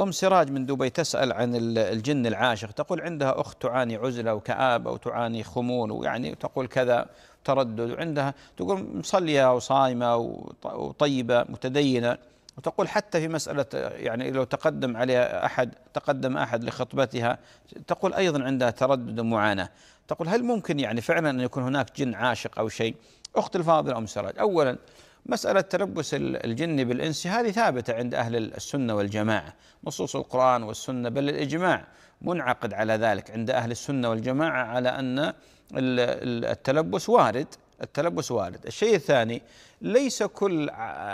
أم سراج من دبي تسأل عن الجن العاشق تقول عندها أخت تعاني عزلة وكآبة وتعاني خمول ويعني تقول كذا تردد وعندها تقول مصلية وصائمة وطيبة متدينة وتقول حتى في مسألة يعني لو تقدم عليها أحد تقدم أحد لخطبتها تقول أيضا عندها تردد ومعاناة تقول هل ممكن يعني فعلا أن يكون هناك جن عاشق أو شيء أخت الفاضلة أم سراج أولا مسألة تلبس الجن بالإنس هذه ثابتة عند أهل السنة والجماعة نصوص القرآن والسنة بل الإجماع منعقد على ذلك عند أهل السنة والجماعة على أن التلبس وارد التلبس وارد الشيء الثاني ليس كل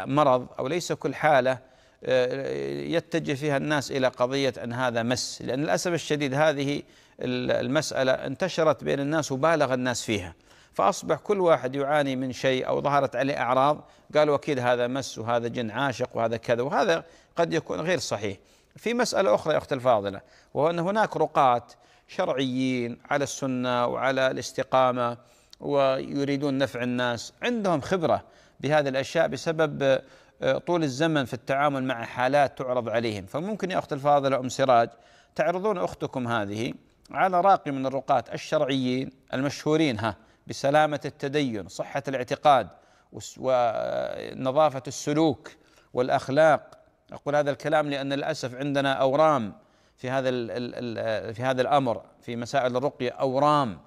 مرض أو ليس كل حالة آه، يتجه فيها الناس إلى قضية أن هذا مس لأن للأسف الشديد هذه المسألة انتشرت بين الناس وبالغ الناس فيها فأصبح كل واحد يعاني من شيء أو ظهرت عليه أعراض قالوا أكيد هذا مس وهذا جن عاشق وهذا كذا وهذا قد يكون غير صحيح في مسألة أخرى يا أخت الفاضلة وهو أن هناك رقاة شرعيين على السنة وعلى الاستقامة ويريدون نفع الناس عندهم خبرة بهذه الأشياء بسبب آه، طول الزمن في التعامل مع حالات تعرض عليهم فممكن يا أخت الفاضلة أم سراج تعرضون أختكم هذه على راقي من الرقاة الشرعيين المشهورين ها بسلامه التدين صحه الاعتقاد ونظافه السلوك والاخلاق اقول هذا الكلام لان للاسف عندنا اورام في هذا الـ الـ في هذا الامر في مسائل الرقيه اورام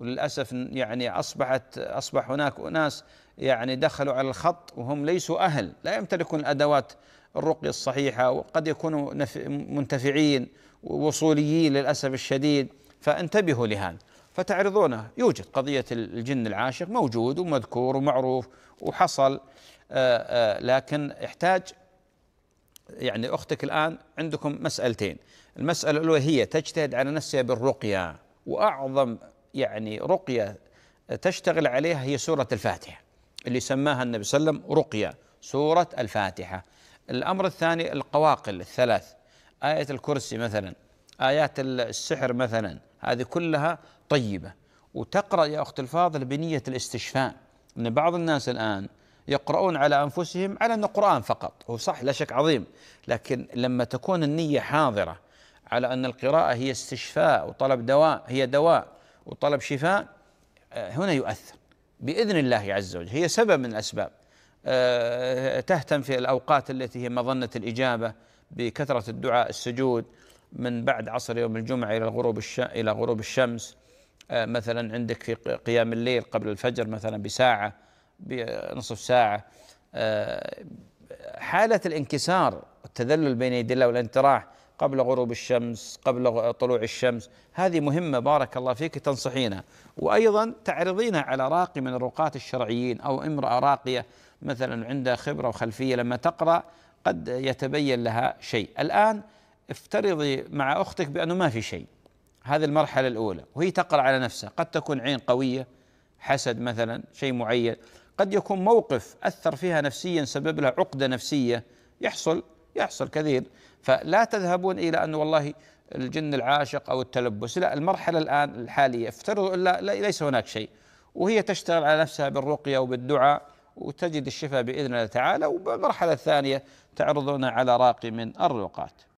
وللاسف يعني اصبحت اصبح هناك اناس يعني دخلوا على الخط وهم ليسوا اهل لا يمتلكون الادوات الرقيه الصحيحه وقد يكونوا منتفعين ووصوليين للاسف الشديد فانتبهوا لهذا فتعرضونه يوجد قضية الجن العاشق موجود ومذكور ومعروف وحصل آه، آه، لكن يحتاج يعني أختك الآن عندكم مسألتين المسألة الأولى هي تجتهد على نفسها بالرقية وأعظم يعني رقية تشتغل عليها هي سورة الفاتحة اللي سماها النبي صلى الله عليه وسلم رقية سورة الفاتحة الأمر الثاني القواقل الثلاث آية الكرسي مثلا آيات السحر مثلا هذه كلها طيبة وتقرأ يا أخت الفاضل بنية الاستشفاء أن بعض الناس الآن يقرؤون على أنفسهم على أنه قرآن فقط هو صح لا شك عظيم لكن لما تكون النية حاضرة على أن القراءة هي استشفاء وطلب دواء هي دواء وطلب شفاء آه، هنا يؤثر بإذن الله عز وجل هي سبب من الأسباب آه، تهتم في الأوقات التي هي مظنة الإجابة بكثرة الدعاء السجود من بعد عصر يوم الجمعة إلى غروب إلى غروب الشمس آه، مثلا عندك في قيام الليل قبل الفجر مثلا بساعة بنصف ساعة آه، حالة الانكسار والتذلل بين يدي الله والانتراح قبل غروب الشمس قبل طلوع الشمس هذه مهمة بارك الله فيك تنصحينها وأيضا تعرضينها على راقي من الرقاة الشرعيين أو امرأة راقية مثلا عندها خبرة وخلفية لما تقرأ قد يتبين لها شيء الآن افترضي مع اختك بانه ما في شيء هذه المرحله الاولى وهي تقرا على نفسها قد تكون عين قويه حسد مثلا شيء معين قد يكون موقف اثر فيها نفسيا سبب لها عقده نفسيه يحصل يحصل كثير فلا تذهبون الى انه والله الجن العاشق او التلبس لا المرحله الان الحاليه افترضوا لا ليس هناك شيء وهي تشتغل على نفسها بالرقيه وبالدعاء وتجد الشفاء باذن الله تعالى والمرحله الثانيه تعرضون على راقي من الرقات